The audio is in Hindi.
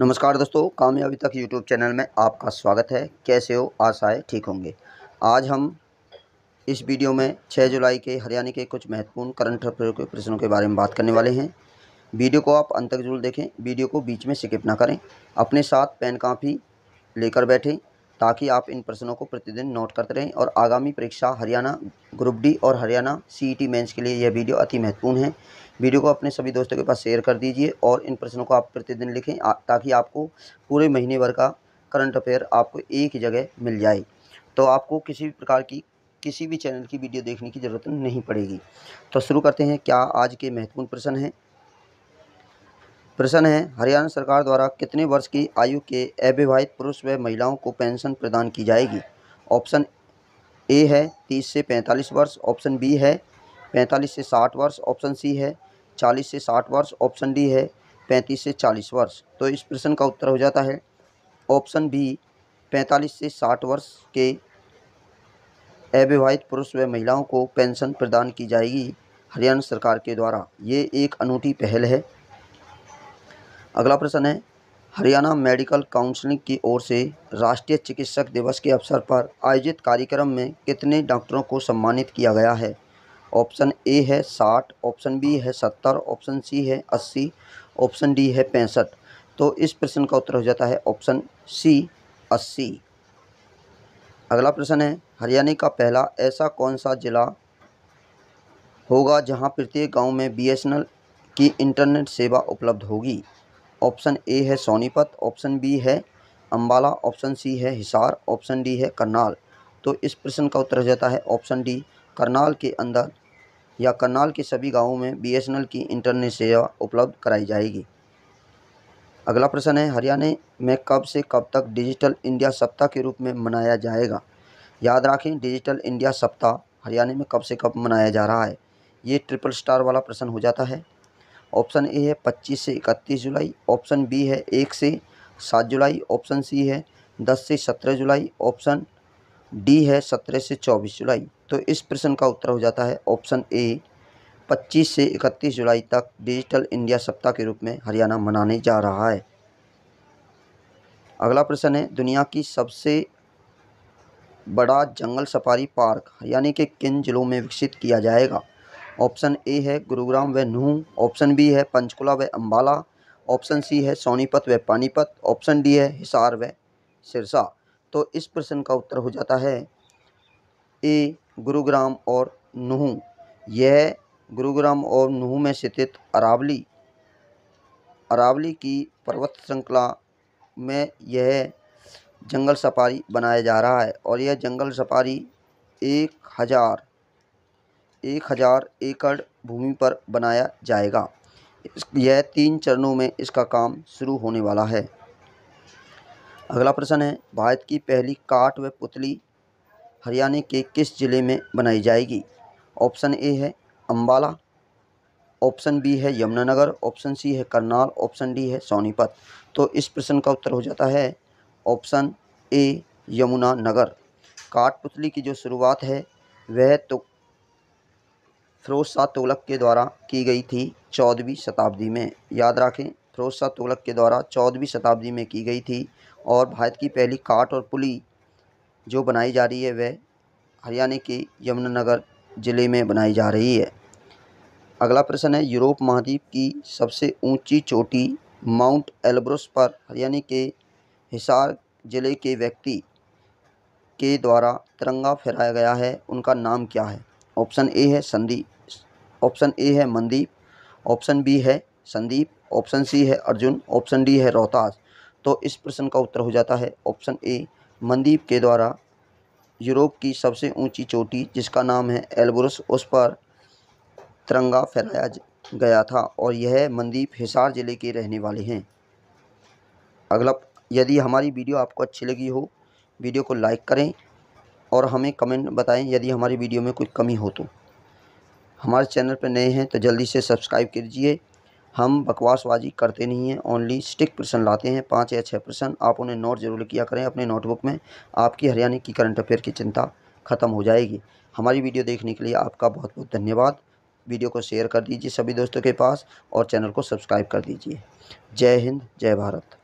नमस्कार दोस्तों कामयाबी तक यूट्यूब चैनल में आपका स्वागत है कैसे हो आशा ठीक होंगे आज हम इस वीडियो में 6 जुलाई के हरियाणा के कुछ महत्वपूर्ण करंट अफेयर के प्रश्नों के बारे में बात करने वाले हैं वीडियो को आप अंत तक जरूर देखें वीडियो को बीच में स्किप ना करें अपने साथ पेन कापी लेकर बैठें ताकि आप इन प्रश्नों को प्रतिदिन नोट करते रहें और आगामी परीक्षा हरियाणा ग्रुप डी और हरियाणा सी ई e के लिए यह वीडियो अति महत्वपूर्ण है वीडियो को अपने सभी दोस्तों के पास शेयर कर दीजिए और इन प्रश्नों को आप प्रतिदिन लिखें ताकि आपको पूरे महीने भर का करंट अफेयर आपको एक ही जगह मिल जाए तो आपको किसी भी प्रकार की किसी भी चैनल की वीडियो देखने की ज़रूरत नहीं पड़ेगी तो शुरू करते हैं क्या आज के महत्वपूर्ण प्रश्न हैं प्रश्न है हरियाणा सरकार द्वारा कितने वर्ष की आयु के अविवाहित पुरुष व महिलाओं को पेंशन प्रदान की जाएगी ऑप्शन ए है तीस से पैंतालीस वर्ष ऑप्शन बी है पैंतालीस से साठ वर्ष ऑप्शन सी है चालीस से साठ वर्ष ऑप्शन डी है पैंतीस से चालीस वर्ष तो इस प्रश्न का उत्तर हो जाता है ऑप्शन बी पैंतालीस से साठ वर्ष के अविवाहित पुरुष व महिलाओं को पेंशन प्रदान की जाएगी हरियाणा सरकार के द्वारा ये एक अनूठी पहल है अगला प्रश्न है हरियाणा मेडिकल काउंसिलिंग की ओर से राष्ट्रीय चिकित्सक दिवस के अवसर पर आयोजित कार्यक्रम में कितने डॉक्टरों को सम्मानित किया गया है ऑप्शन ए है साठ ऑप्शन बी है सत्तर ऑप्शन सी है अस्सी ऑप्शन डी है पैंसठ तो इस प्रश्न का उत्तर हो जाता है ऑप्शन सी अस्सी अगला प्रश्न है हरियाणा का पहला ऐसा कौन सा जिला होगा जहां प्रत्येक गांव में बीएसएनएल की इंटरनेट सेवा उपलब्ध होगी ऑप्शन ए है सोनीपत ऑप्शन बी है अम्बाला ऑप्शन सी है हिसार ऑप्शन डी है करनाल तो इस प्रश्न का उत्तर हो जाता है ऑप्शन डी करनाल के अंदर या करनाल के सभी गांवों में बीएसएनएल की इंटरनेट सेवा उपलब्ध कराई जाएगी अगला प्रश्न है हरियाणा में कब से कब तक डिजिटल इंडिया सप्ताह के रूप में मनाया जाएगा याद रखें डिजिटल इंडिया सप्ताह हरियाणा में कब से कब मनाया जा रहा है ये ट्रिपल स्टार वाला प्रश्न हो जाता है ऑप्शन ए है पच्चीस से इकतीस जुलाई ऑप्शन बी है एक से सात जुलाई ऑप्शन सी है दस से सत्रह जुलाई ऑप्शन डी है सत्रह से चौबीस जुलाई तो इस प्रश्न का उत्तर हो जाता है ऑप्शन ए 25 से 31 जुलाई तक डिजिटल इंडिया सप्ताह के रूप में हरियाणा मनाने जा रहा है अगला प्रश्न है दुनिया की सबसे बड़ा जंगल सफारी पार्क हरियाणा के किन जिलों में विकसित किया जाएगा ऑप्शन ए है गुरुग्राम व नूह ऑप्शन बी है पंचकुला व अम्बाला ऑप्शन सी है सोनीपत व पानीपत ऑप्शन डी है हिसार व सिरसा तो इस प्रश्न का उत्तर हो जाता है ए गुरुग्राम और नूंह यह गुरुग्राम और नूंह में स्थित अरावली अरावली की पर्वत श्रृंखला में यह जंगल सफारी बनाया जा रहा है और यह जंगल सफारी एक हज़ार एक हज़ार एकड़ भूमि पर बनाया जाएगा यह तीन चरणों में इसका काम शुरू होने वाला है अगला प्रश्न है भारत की पहली काट व पुतली हरियाणा के किस ज़िले में बनाई जाएगी ऑप्शन ए है अम्बाला ऑप्शन बी है यमुनानगर ऑप्शन सी है करनाल ऑप्शन डी है सोनीपत तो इस प्रश्न का उत्तर हो जाता है ऑप्शन ए यमुनानगर काठपुतली की जो शुरुआत है वह तो फरोज शाह तुगलक के द्वारा की गई थी चौदहवीं शताब्दी में याद रखें फरोज शाह तुगलक के द्वारा चौदहवीं शताब्दी में की गई थी और भारत की पहली काट और पुली जो बनाई जा रही है वह हरियाणा के यमुनानगर ज़िले में बनाई जा रही है अगला प्रश्न है यूरोप महाद्वीप की सबसे ऊंची चोटी माउंट एल्ब्रस पर हरियाणा के हिसार ज़िले के व्यक्ति के द्वारा तिरंगा फहराया गया है उनका नाम क्या है ऑप्शन ए है संदीप ऑप्शन ए है मनदीप ऑप्शन बी है संदीप ऑप्शन सी है अर्जुन ऑप्शन डी है रोहतास तो इस प्रश्न का उत्तर हो जाता है ऑप्शन ए मनदीप के द्वारा यूरोप की सबसे ऊंची चोटी जिसका नाम है एल्बरस उस पर तिरंगा फहराया गया था और यह मनदीप हिसार ज़िले के रहने वाले हैं अगला यदि हमारी वीडियो आपको अच्छी लगी हो वीडियो को लाइक करें और हमें कमेंट बताएं यदि हमारी वीडियो में कोई कमी हो तो हमारे चैनल पर नए हैं तो जल्दी से सब्सक्राइब कीजिए हम बकवासबाजी करते नहीं हैं ओनली स्टिक प्रश्न लाते हैं पाँच या छः प्रश्न आप उन्हें नोट जरूर किया करें अपने नोटबुक में आपकी हरियाणा की करंट अफेयर की चिंता ख़त्म हो जाएगी हमारी वीडियो देखने के लिए आपका बहुत बहुत धन्यवाद वीडियो को शेयर कर दीजिए सभी दोस्तों के पास और चैनल को सब्सक्राइब कर दीजिए जय हिंद जय भारत